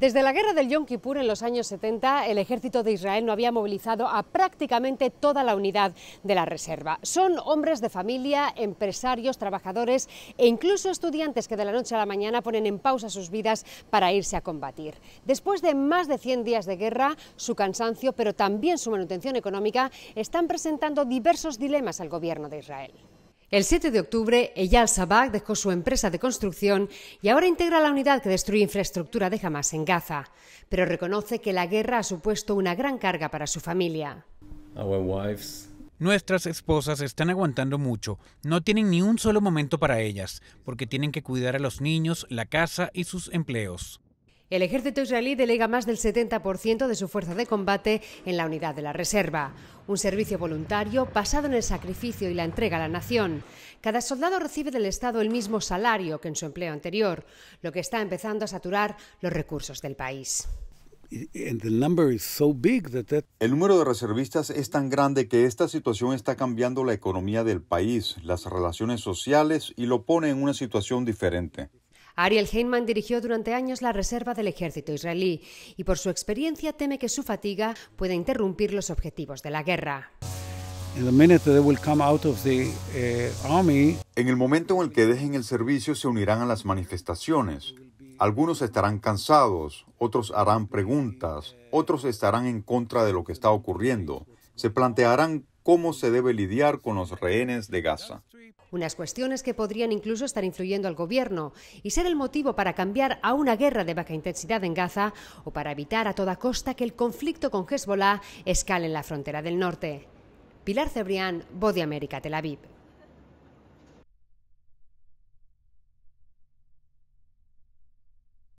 Desde la guerra del Yom Kippur en los años 70, el ejército de Israel no había movilizado a prácticamente toda la unidad de la reserva. Son hombres de familia, empresarios, trabajadores e incluso estudiantes que de la noche a la mañana ponen en pausa sus vidas para irse a combatir. Después de más de 100 días de guerra, su cansancio, pero también su manutención económica, están presentando diversos dilemas al gobierno de Israel. El 7 de octubre, Eyal Sabak dejó su empresa de construcción y ahora integra la unidad que destruye infraestructura de Hamas en Gaza, pero reconoce que la guerra ha supuesto una gran carga para su familia. Nuestras esposas están aguantando mucho, no tienen ni un solo momento para ellas, porque tienen que cuidar a los niños, la casa y sus empleos. El ejército israelí delega más del 70% de su fuerza de combate en la unidad de la reserva, un servicio voluntario basado en el sacrificio y la entrega a la nación. Cada soldado recibe del Estado el mismo salario que en su empleo anterior, lo que está empezando a saturar los recursos del país. El número de reservistas es tan grande que esta situación está cambiando la economía del país, las relaciones sociales y lo pone en una situación diferente. Ariel Heinman dirigió durante años la reserva del ejército israelí y por su experiencia teme que su fatiga pueda interrumpir los objetivos de la guerra. En el momento en el que dejen el servicio se unirán a las manifestaciones. Algunos estarán cansados, otros harán preguntas, otros estarán en contra de lo que está ocurriendo. Se plantearán cómo se debe lidiar con los rehenes de Gaza. Unas cuestiones que podrían incluso estar influyendo al gobierno y ser el motivo para cambiar a una guerra de baja intensidad en Gaza o para evitar a toda costa que el conflicto con Hezbollah escale en la frontera del norte. Pilar Cebrián, Voz de América, Tel Aviv.